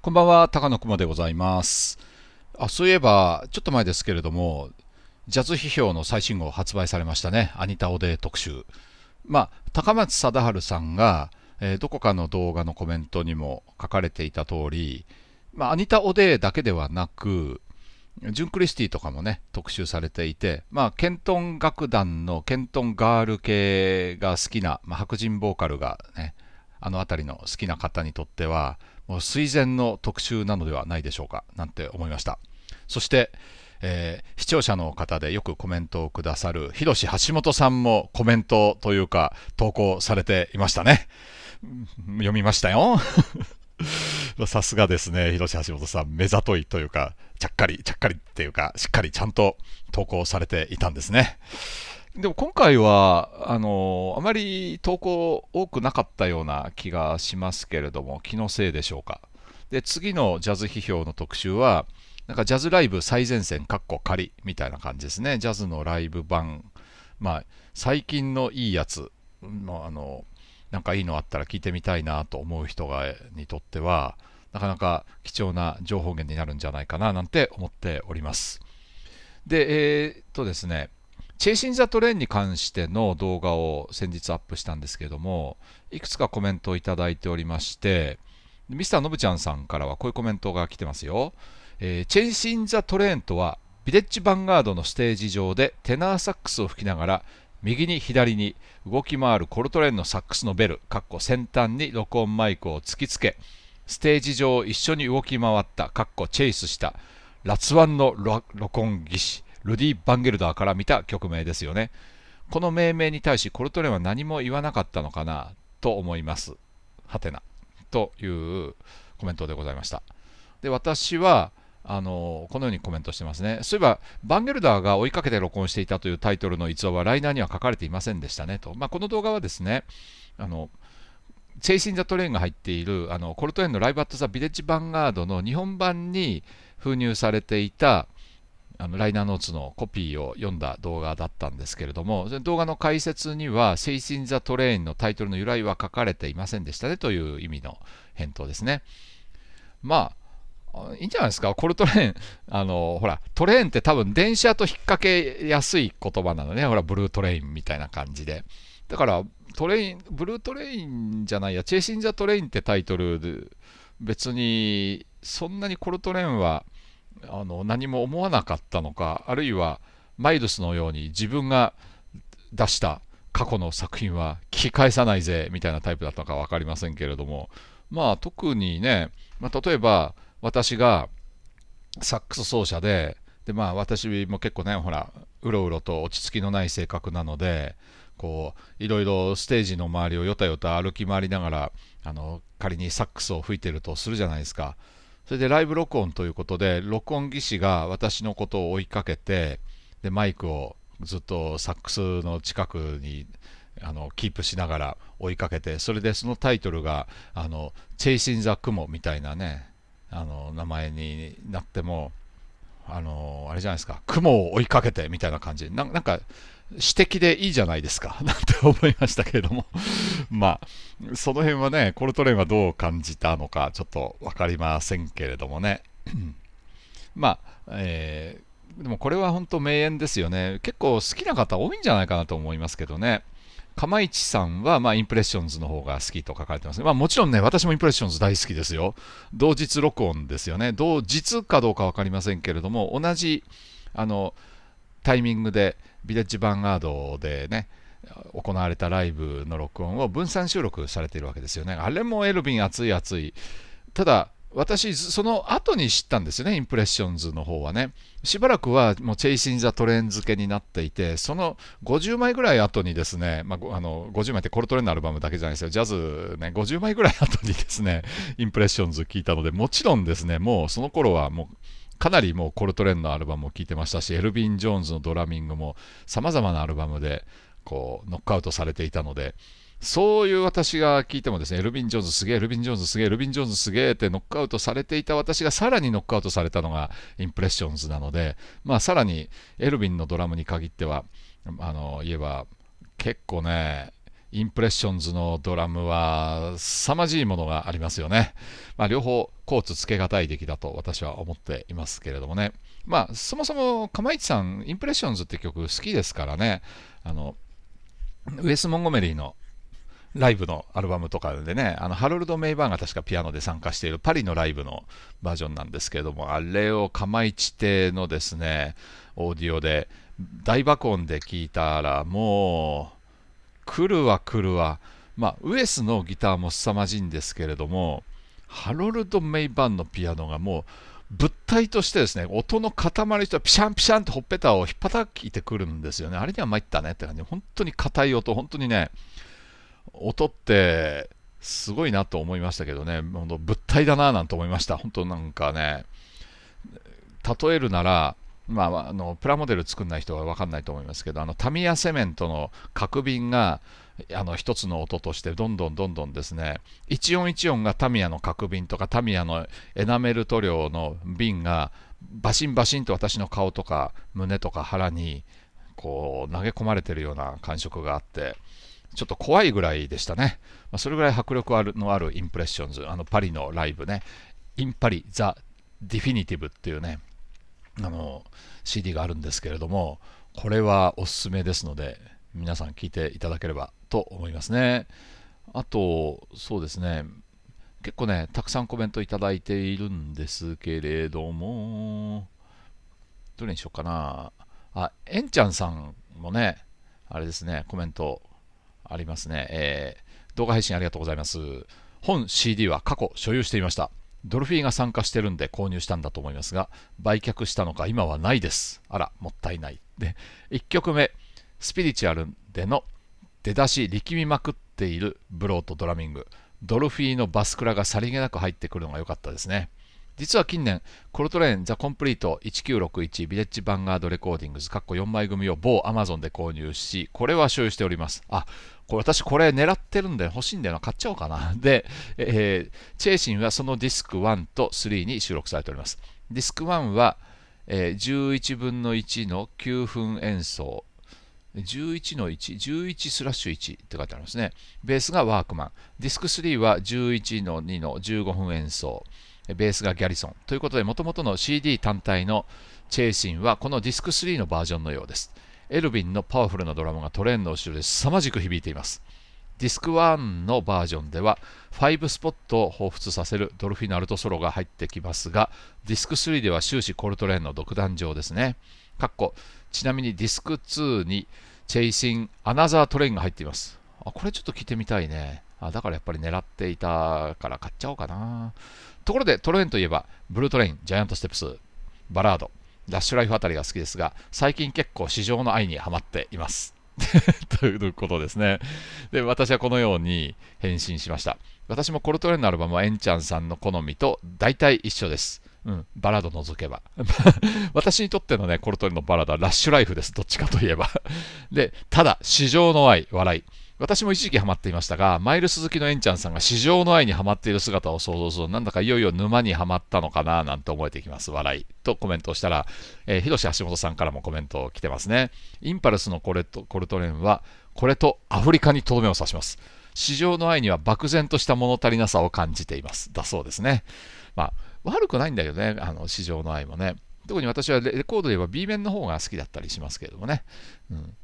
こんばんは、高野熊でございます。あ、そういえば、ちょっと前ですけれども、ジャズ批評の最新号発売されましたね。アニタオー特集。まあ、高松貞治さんが、えー、どこかの動画のコメントにも書かれていた通り、まあ、アニタ・オデーだけではなく、ジュン・クリスティとかもね、特集されていて、まあ、ケントン楽団のケントンガール系が好きな、まあ、白人ボーカルがね、あの辺りの好きな方にとってはもう垂前の特集なのではないでしょうかなんて思いましたそして、えー、視聴者の方でよくコメントをくださる広志橋本さんもコメントというか投稿されていましたね読みましたよ さすがですね、広瀬橋本さん、目ざといというか、ちゃっかり、ちゃっかりっていうか、しっかりちゃんと投稿されていたんですね。でも今回はあのあまり投稿多くなかったような気がしますけれども気のせいでしょうかで次のジャズ批評の特集はなんかジャズライブ最前線かっこ仮みたいな感じですねジャズのライブ版まあ最近のいいやつのあのなんかいいのあったら聞いてみたいなと思う人がにとってはなかなか貴重な情報源になるんじゃないかななんて思っておりますでえー、っとですねチェイシン・ザ・トレインに関しての動画を先日アップしたんですけども、いくつかコメントをいただいておりまして、ミスターノブちゃんさんからはこういうコメントが来てますよ。えー、チェイシン・ザ・トレインとは、ビレッジ・ヴァンガードのステージ上でテナーサックスを吹きながら、右に左に動き回るコルトレーンのサックスのベル、かっこ先端に録音マイクを突きつけ、ステージ上一緒に動き回った、かっこチェイスした、ラツワンの録音技師、ルディ・バンゲルダーから見た曲名ですよね。この命名に対しコルトレーンは何も言わなかったのかなと思います。はてな。というコメントでございました。で、私は、あのこのようにコメントしてますね。そういえば、バンゲルダーが追いかけて録音していたというタイトルの逸話はライナーには書かれていませんでしたねと。まあ、この動画はですね、あのチェイシン・ザ・トレインが入っているあのコルトレーンのライブ・アット・ザ・ビレッジ・ヴァンガードの日本版に封入されていたあのライナーノーツのコピーを読んだ動画だったんですけれども、動画の解説には、セイシン・ザ・トレインのタイトルの由来は書かれていませんでしたねという意味の返答ですね。まあ、いいんじゃないですか、コルトレーン、あのほら、トレーンって多分電車と引っ掛けやすい言葉なのね、ほら、ブルートレインみたいな感じで。だから、トレイン、ブルートレインじゃないや、チェイシン・ザ・トレインってタイトルで、別にそんなにコルトレーンは、あの何も思わなかったのかあるいはマイルスのように自分が出した過去の作品は聞き返さないぜみたいなタイプだったのか分かりませんけれどもまあ特にね、まあ、例えば私がサックス奏者ででまあ私も結構ねほらうろうろと落ち着きのない性格なのでこういろいろステージの周りをよたよた歩き回りながらあの仮にサックスを吹いてるとするじゃないですか。それでライブ録音ということで、録音技師が私のことを追いかけて、でマイクをずっとサックスの近くにあのキープしながら追いかけて、それでそのタイトルが、あのチェイシン・ザ・クモみたいなね、あの名前になっても、あのー、あれじゃないですか、雲を追いかけてみたいな感じな、なんか、私的でいいじゃないですか、なんて思いましたけれども まあ、その辺はね、コルトレーンはどう感じたのか、ちょっと分かりませんけれどもね。まあ、えー、でもこれは本当名演ですよね。結構好きな方多いんじゃないかなと思いますけどね。釜市さんは、まあ、インプレッションズの方が好きと書かれてますね。まあ、もちろんね、私もインプレッションズ大好きですよ。同日録音ですよね。同日かどうか分かりませんけれども、同じあのタイミングで、ビレッジヴァンガードでね、行われたライブの録音を分散収録されているわけですよね。あれもエルヴィン熱い熱い。ただ、私、その後に知ったんですよね、インプレッションズの方はね。しばらくはもうチェイシン・ザ・トレン付けになっていて、その50枚ぐらい後にですね、まあ、あの50枚ってコルトレーンのアルバムだけじゃないですよ、ジャズね、50枚ぐらい後にですね、インプレッションズ聞いたので、もちろんですね、もうその頃はもう、かなりもうコルトレーンのアルバムを聴いてましたし、エルビン・ジョーンズのドラミングも様々なアルバムでこうノックアウトされていたので、そういう私が聞いてもですね、エルビン・ジョーンズすげえ、エルビン・ジョーンズすげえ、エルビン・ジョーンズすげえってノックアウトされていた私がさらにノックアウトされたのがインプレッションズなので、まあさらにエルビンのドラムに限っては、あの、言えば結構ね、インプレッションズのドラムは凄まじいものがありますよね。まあ両方コーツつけがたい出来だと私は思っていますけれどもね。まあそもそも釜ちさん、インプレッションズって曲好きですからね、あの、ウェス・モンゴメリーのライブのアルバムとかでね、あのハロルド・メイバーンが確かピアノで参加しているパリのライブのバージョンなんですけれども、あれをかまいち亭のですね、オーディオで大爆音で聴いたら、もう、来るわ来るわ、まあ、ウエスのギターも凄まじいんですけれども、ハロルド・メイバーンのピアノがもう、物体としてですね、音の塊とピシャンピシャンとほっぺたをひっぱたてくるんですよね。あれには参ったねって感じ。本当に硬い音、本当にね、音ってすごいなと思いましたけどね、本当物体だななんて思いました。本当なんかね、例えるなら、まあ、あのプラモデル作んない人は分かんないと思いますけどあのタミヤセメントの角瓶があの一つの音としてどんどんどんどんですね一音一音がタミヤの角瓶とかタミヤのエナメル塗料の瓶がバシンバシンと私の顔とか胸とか腹にこう投げ込まれてるような感触があってちょっと怖いぐらいでしたね。まあ、それぐらい迫力あるのあるインプレッションズ、あのパリのライブね、インパリ・ザ・ディフィニティブっていうね、あの CD があるんですけれども、これはおすすめですので、皆さん聴いていただければと思いますね。あと、そうですね、結構ね、たくさんコメントいただいているんですけれども、どれにしようかな。あ、えんちゃんさんもね、あれですね、コメントありますね。えー、動画配信ありがとうございます。本 CD は過去所有していました。ドルフィーが参加してるんで購入したんだと思いますが、売却したのか今はないです。あら、もったいない。で、1曲目、スピリチュアルでの出だし力みまくっているブローとドラミング。ドルフィーのバスクラがさりげなく入ってくるのが良かったですね。実は近年、コルトレーン、ザ・コンプリート1961、ビレッジ・ヴァンガード・レコーディングズ、かっこ4枚組を某 Amazon で購入し、これは所有しております。あ、これ私これ狙ってるんで欲しいんだよな、買っちゃおうかな。で、えー、チェイシンはそのディスク1と3に収録されております。ディスク1は、えー、11分の1の9分演奏、11の1、11スラッシュ1って書いてありますね。ベースがワークマン。ディスク3は11の2の15分演奏。ベースがギャリソンということでもともとの CD 単体のチェイシンはこのディスク3のバージョンのようですエルヴィンのパワフルなドラムがトレーンの後ろで凄まじく響いていますディスク1のバージョンでは5スポットを彷彿させるドルフィンアルトソロが入ってきますがディスク3では終始コルトレーンの独壇場ですねかっこちなみにディスク2にチェイシンアナザートレインが入っていますあこれちょっと聞いてみたいねあだからやっぱり狙っていたから買っちゃおうかな。ところでトレインといえば、ブルートレイン、ジャイアントステップス、バラード、ラッシュライフあたりが好きですが、最近結構市場の愛にはまっています。ということですね。で、私はこのように返信しました。私もコルトレーンのアルバムはエンちゃんさんの好みと大体一緒です。うん、バラード除けば。私にとってのね、コルトレーンのバラードはラッシュライフです。どっちかといえば。で、ただ、市場の愛、笑い。私も一時期ハマっていましたが、マイル鈴木のエンちゃんさんが市場の愛にハマっている姿を想像すると、なんだかいよいよ沼にはまったのかななんて思えてきます、笑い。とコメントをしたら、えー、広瀬橋本さんからもコメントを来てますね。インパルスのコレトコルトレンは、これとアフリカにとどめを刺します。市場の愛には漠然とした物足りなさを感じています。だそうですね。まあ、悪くないんだけどね、あの市場の愛もね。特に私はレコードで言えば B 面の方が好きだったりしますけれどもね。うん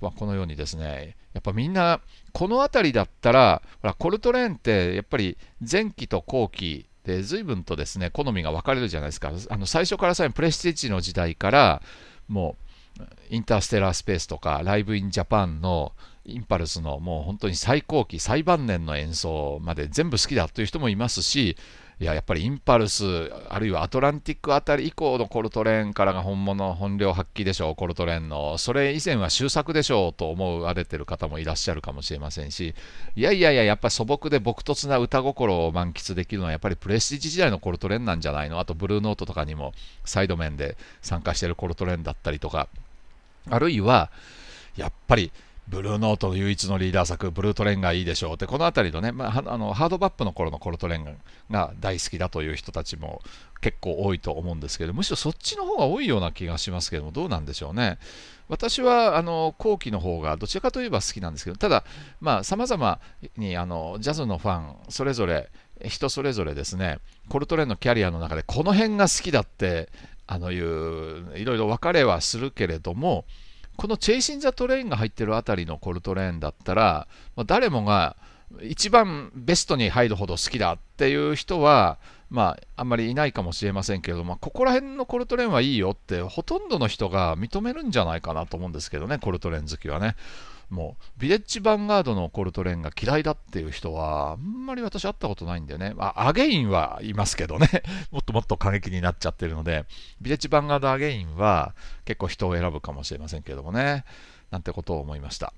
まあ、このようにですね、やっぱみんな、この辺りだったら、ほらコルトレーンってやっぱり前期と後期で随分とですね、好みが分かれるじゃないですか。あの最初から最後、プレスティッチの時代から、もう、インターステラースペースとか、ライブインジャパンのインパルスのもう本当に最高期、最晩年の演奏まで全部好きだという人もいますし、いや、やっぱりインパルス、あるいはアトランティックあたり以降のコルトレーンからが本物、本領発揮でしょう、コルトレーンの。それ以前は終作でしょうと思われてる方もいらっしゃるかもしれませんし、いやいやいや、やっぱり素朴で朴突な歌心を満喫できるのは、やっぱりプレスティジ時代のコルトレーンなんじゃないのあと、ブルーノートとかにもサイド面で参加してるコルトレーンだったりとか、あるいは、やっぱり、ブルーノート唯一のリーダー作、ブルートレンがいいでしょうって、この辺りのね、まあ、あのハードバップの頃のコルトレンが大好きだという人たちも結構多いと思うんですけど、むしろそっちの方が多いような気がしますけども、どうなんでしょうね。私はあの後期の方がどちらかといえば好きなんですけど、ただ、まあ、様々にあのジャズのファン、それぞれ、人それぞれですね、コルトレンのキャリアの中で、この辺が好きだって、あのいう、いろいろ別れはするけれども、このチェイシン・ザ・トレインが入ってるあたりのコルトレーンだったら、まあ、誰もが一番ベストに入るほど好きだっていう人はまあ、あんまりいないかもしれませんけれども、ここら辺のコルトレーンはいいよって、ほとんどの人が認めるんじゃないかなと思うんですけどね、コルトレーン好きはね。もう、ビレッジヴァンガードのコルトレーンが嫌いだっていう人は、あんまり私会ったことないんだよね。まあ、アゲインはいますけどね、もっともっと過激になっちゃってるので、ビレッジヴァンガードアゲインは結構人を選ぶかもしれませんけどもね、なんてことを思いました。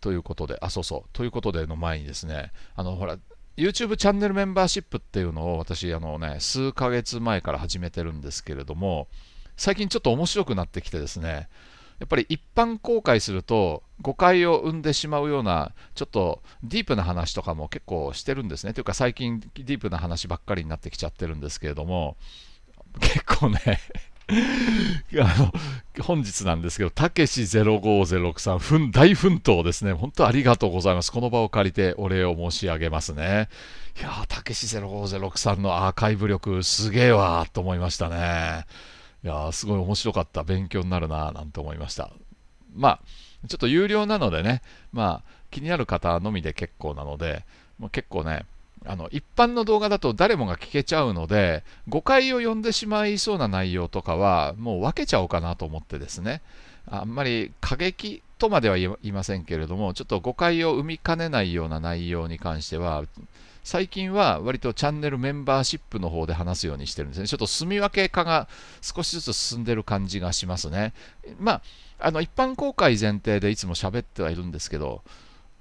ということで、あ、そうそう、ということでの前にですね、あの、ほら、YouTube チャンネルメンバーシップっていうのを私、あのね、数ヶ月前から始めてるんですけれども、最近ちょっと面白くなってきてですね、やっぱり一般公開すると誤解を生んでしまうようなちょっとディープな話とかも結構してるんですね。というか最近ディープな話ばっかりになってきちゃってるんですけれども結構ねあの本日なんですけど、たけし05063さん、大奮闘ですね。本当ありがとうございます。この場を借りてお礼を申し上げますね。いやたけし05063のアーカイブ力、すげえわーと思いましたね。いやすごい面白かった。勉強になるなーなんて思いました。まあ、ちょっと有料なのでね、まあ、気になる方のみで結構なので、まあ、結構ね、あの一般の動画だと誰もが聞けちゃうので誤解を呼んでしまいそうな内容とかはもう分けちゃおうかなと思ってですねあんまり過激とまでは言いませんけれどもちょっと誤解を生みかねないような内容に関しては最近は割とチャンネルメンバーシップの方で話すようにしてるんですねちょっと住み分け化が少しずつ進んでる感じがしますねまああの一般公開前提でいつも喋ってはいるんですけど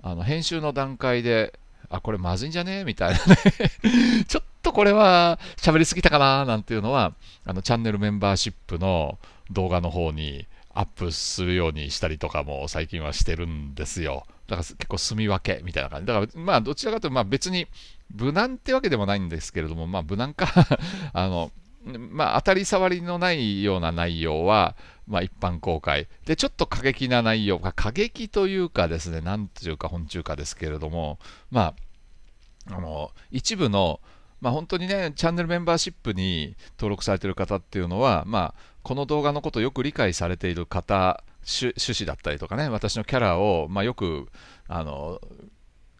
あの編集の段階であ、これまずいんじゃねみたいなね ちょっとこれは喋りすぎたかななんていうのは、あのチャンネルメンバーシップの動画の方にアップするようにしたりとかも最近はしてるんですよ。だから結構住み分けみたいな感じ。だからまあどちらかというとまあ別に無難ってわけでもないんですけれども、まあ無難か あの、まあ、当たり障りのないような内容は、まあ、一般公開でちょっと過激な内容が過激というかですね何というか本中かですけれども、まあ、あの一部の、まあ、本当にねチャンネルメンバーシップに登録されている方っていうのは、まあ、この動画のことをよく理解されている方趣旨だったりとかね私のキャラを、まあ、よくあの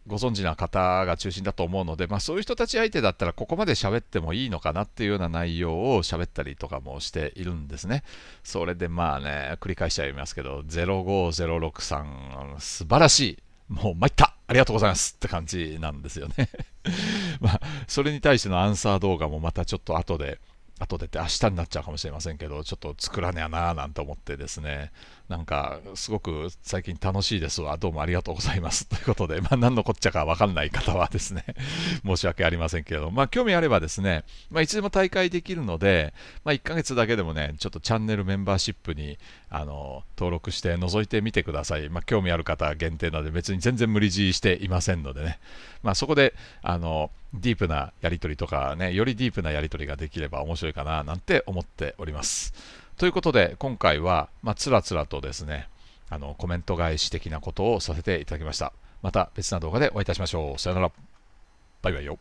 ご存知な方が中心だと思うので、まあ、そういう人たち相手だったらここまで喋ってもいいのかなっていうような内容を喋ったりとかもしているんですね。それでまあね、繰り返しちゃいますけど、05063素晴らしい。もう参ったありがとうございますって感じなんですよね。まあ、それに対してのアンサー動画もまたちょっと後で、後でって明日になっちゃうかもしれませんけど、ちょっと作らねえななんて思ってですね、なんか、すごく最近楽しいですわ。どうもありがとうございます。ということで、まあ、何のこっちゃかわかんない方はですね、申し訳ありませんけれども、まあ、興味あればですね、まあ、いつでも大会できるので、まあ、1ヶ月だけでもね、ちょっとチャンネルメンバーシップに、あの、登録して覗いてみてください。まあ、興味ある方限定なので、別に全然無理強いしていませんのでね、まあ、そこで、あの、ディープなやり取りとかね、よりディープなやり取りができれば面白いかな、なんて思っております。ということで、今回は、まあ、つらつらとですね、あのコメント返し的なことをさせていただきました。また別な動画でお会いいたしましょう。さよなら。バイバイよ。